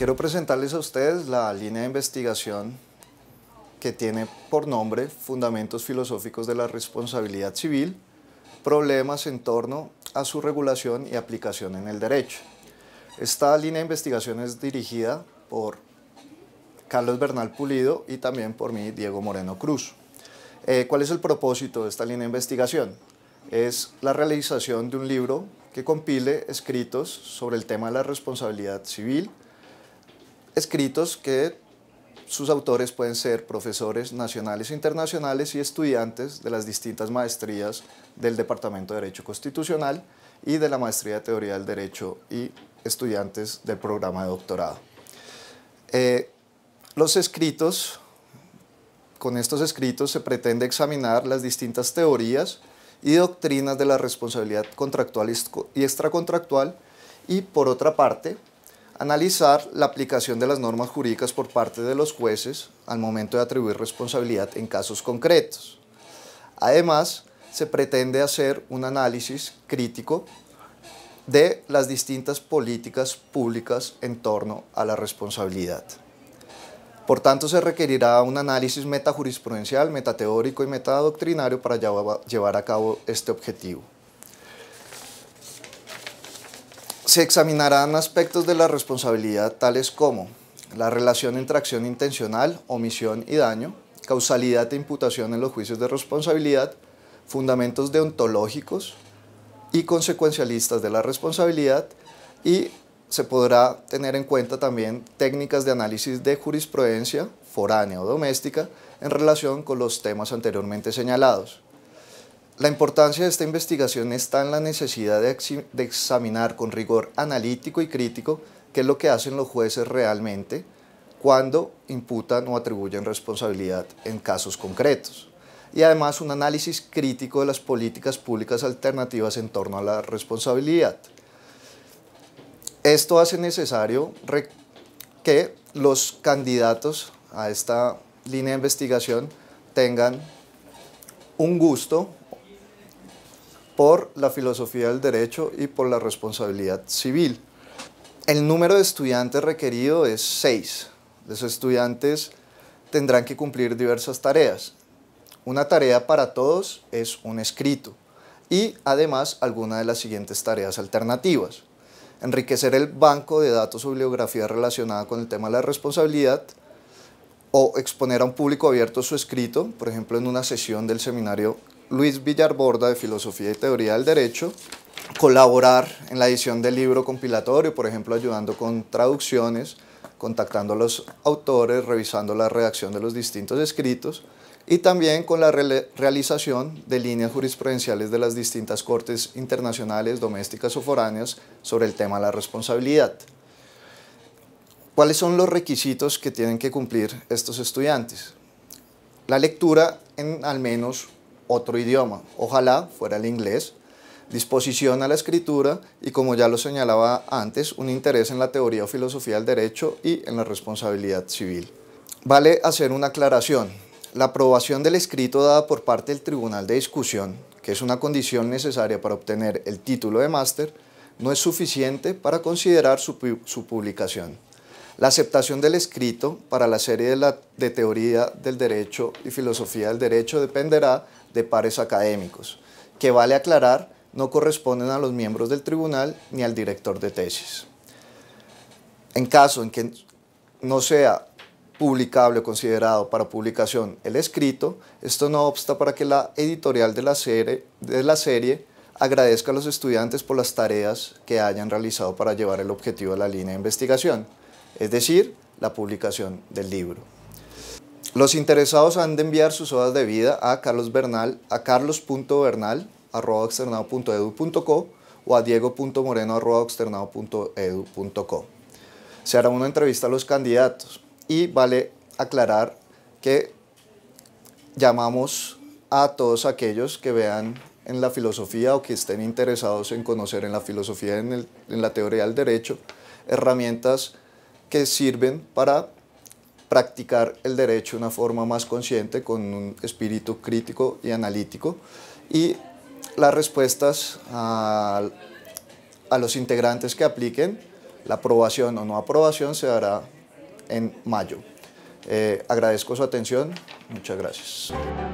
Quiero presentarles a ustedes la línea de investigación que tiene por nombre Fundamentos Filosóficos de la Responsabilidad Civil, Problemas en torno a su regulación y aplicación en el derecho. Esta línea de investigación es dirigida por Carlos Bernal Pulido y también por mí, Diego Moreno Cruz. Eh, ¿Cuál es el propósito de esta línea de investigación? Es la realización de un libro que compile escritos sobre el tema de la responsabilidad civil, escritos que sus autores pueden ser profesores nacionales e internacionales y estudiantes de las distintas maestrías del Departamento de Derecho Constitucional y de la Maestría de Teoría del Derecho y estudiantes del programa de doctorado. Eh, los escritos, con estos escritos se pretende examinar las distintas teorías y doctrinas de la responsabilidad contractual y extracontractual y por otra parte analizar la aplicación de las normas jurídicas por parte de los jueces al momento de atribuir responsabilidad en casos concretos. Además, se pretende hacer un análisis crítico de las distintas políticas públicas en torno a la responsabilidad. Por tanto, se requerirá un análisis metajurisprudencial, metateórico y metadoctrinario para llevar a cabo este objetivo. Se examinarán aspectos de la responsabilidad tales como la relación entre acción intencional, omisión y daño, causalidad e imputación en los juicios de responsabilidad, fundamentos deontológicos y consecuencialistas de la responsabilidad y se podrá tener en cuenta también técnicas de análisis de jurisprudencia foránea o doméstica en relación con los temas anteriormente señalados. La importancia de esta investigación está en la necesidad de, examinar con rigor analítico y crítico qué es lo que hacen los jueces realmente cuando imputan o atribuyen responsabilidad en casos concretos. Y además un análisis crítico de las políticas públicas alternativas en torno a la responsabilidad. Esto hace necesario que los candidatos a esta línea de investigación tengan un gusto por la filosofía del derecho y por la responsabilidad civil. El número de estudiantes requerido es 6. Los estudiantes tendrán que cumplir diversas tareas. Una tarea para todos es un escrito y además alguna de las siguientes tareas alternativas. Enriquecer el banco de datos o bibliografía relacionada con el tema de la responsabilidad o exponer a un público abierto su escrito, por ejemplo en una sesión del seminario Luis Villarborda de Filosofía y Teoría del Derecho, colaborar en la edición del libro compilatorio, por ejemplo, ayudando con traducciones, contactando a los autores, revisando la redacción de los distintos escritos y también con la realización de líneas jurisprudenciales de las distintas cortes internacionales, domésticas o foráneas sobre el tema de la responsabilidad. ¿Cuáles son los requisitos que tienen que cumplir estos estudiantes? La lectura en al menos otro idioma, ojalá fuera el inglés, disposición a la escritura y, como ya lo señalaba antes, un interés en la teoría o filosofía del derecho y en la responsabilidad civil. Vale hacer una aclaración. La aprobación del escrito dada por parte del Tribunal de Discusión, que es una condición necesaria para obtener el título de máster, no es suficiente para considerar su, publicación. La aceptación del escrito para la serie de, de teoría del derecho y filosofía del derecho dependerá de pares académicos, que vale aclarar no corresponden a los miembros del tribunal ni al director de tesis. En caso en que no sea publicable o considerado para publicación el escrito, esto no obsta para que la editorial de la serie, de la serie agradezca a los estudiantes por las tareas que hayan realizado para llevar el objetivo a la línea de investigación, es decir, la publicación del libro. Los interesados han de enviar sus hojas de vida a Carlos Bernal, a carlos.bernal.externado.edu.co o a diego.moreno.externado.edu.co. Se hará una entrevista a los candidatos y vale aclarar que llamamos a todos aquellos que vean en la filosofía o que estén interesados en conocer en la filosofía, en la teoría del derecho, herramientas que sirven para practicar el derecho de una forma más consciente, con un espíritu crítico y analítico. Y las respuestas a, los integrantes que apliquen, la aprobación o no aprobación se dará en mayo. Eh, agradezco su atención. Muchas gracias.